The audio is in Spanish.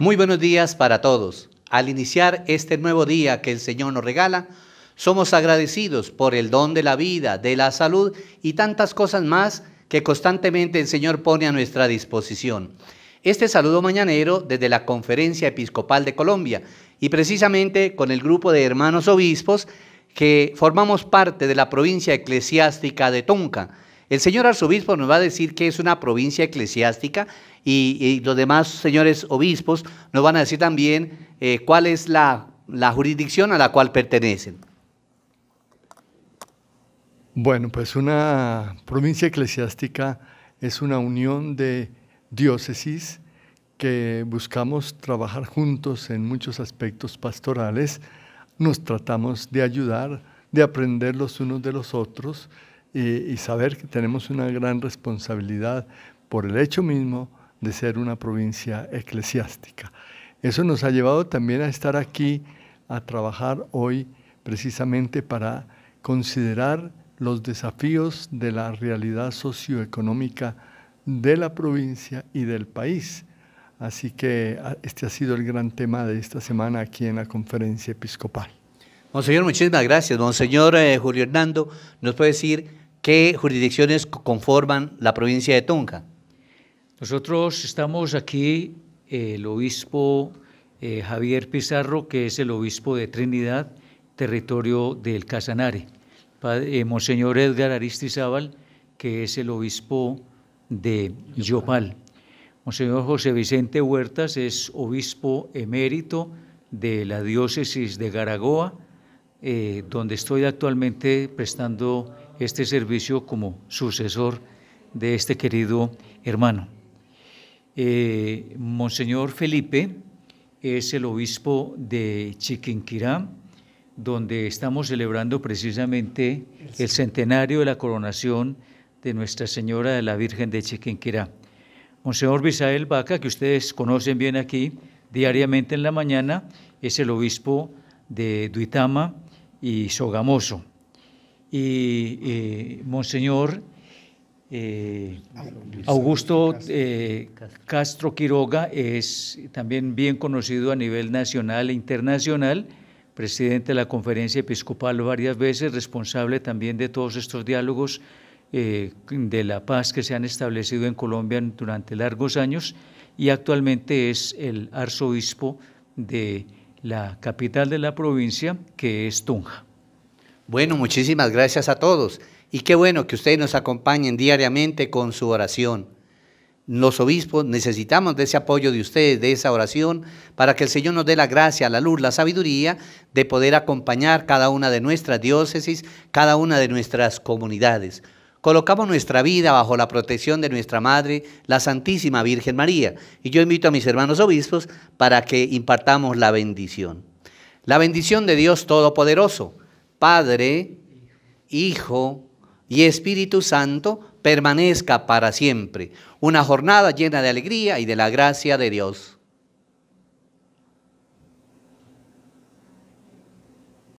Muy buenos días para todos. Al iniciar este nuevo día que el Señor nos regala, somos agradecidos por el don de la vida, de la salud y tantas cosas más que constantemente el Señor pone a nuestra disposición. Este saludo mañanero desde la Conferencia Episcopal de Colombia y precisamente con el grupo de hermanos obispos que formamos parte de la provincia eclesiástica de Tonca el señor arzobispo nos va a decir que es una provincia eclesiástica y, los demás señores obispos nos van a decir también eh, cuál es la jurisdicción a la cual pertenecen. Bueno, pues una provincia eclesiástica es una unión de diócesis que buscamos trabajar juntos en muchos aspectos pastorales, nos tratamos de ayudar, de aprender los unos de los otros, y, saber que tenemos una gran responsabilidad por el hecho mismo de ser una provincia eclesiástica. Eso nos ha llevado también a estar aquí, a trabajar hoy precisamente para considerar los desafíos de la realidad socioeconómica de la provincia y del país. Así que ah, este ha sido el gran tema de esta semana aquí en la conferencia episcopal. Monseñor, muchísimas gracias. Monseñor eh, Julio Hernando, ¿nos puede decir ¿Qué jurisdicciones conforman la provincia de Tunja? Nosotros estamos aquí, eh, el obispo eh, Javier Pizarro, que es el obispo de Trinidad, territorio del Casanare. Padre, eh, Monseñor Edgar Aristizábal, que es el obispo de Yopal. Monseñor José Vicente Huertas es obispo emérito de la diócesis de Garagoa, donde estoy actualmente prestando este servicio como sucesor de este querido hermano. Eh, Monseñor Felipe es el obispo de Chiquinquirá, donde estamos celebrando precisamente el centenario de la coronación de Nuestra Señora de la Virgen de Chiquinquirá. Monseñor Bisael Vaca, que ustedes conocen bien aquí, diariamente en la mañana, es el obispo de Duitama y Sogamoso y eh, Monseñor eh, Augusto eh, Castro Quiroga es también bien conocido a nivel nacional e internacional, presidente de la Conferencia Episcopal varias veces, responsable también de todos estos diálogos de la paz que se han establecido en Colombia durante largos años y actualmente es el arzobispo de la capital de la provincia, que es Tunja. Bueno, muchísimas gracias a todos. Y qué bueno que ustedes nos acompañen diariamente con su oración. Los obispos necesitamos de ese apoyo de ustedes, de esa oración, para que el Señor nos dé la gracia, la luz, la sabiduría de poder acompañar cada una de nuestras diócesis, cada una de nuestras comunidades. Colocamos nuestra vida bajo la protección de nuestra Madre, la Santísima Virgen María. Y yo invito a mis hermanos obispos para que impartamos la bendición. La bendición de Dios Todopoderoso. Padre, Hijo y Espíritu Santo permanezca para siempre. Una jornada llena de alegría y de la gracia de Dios.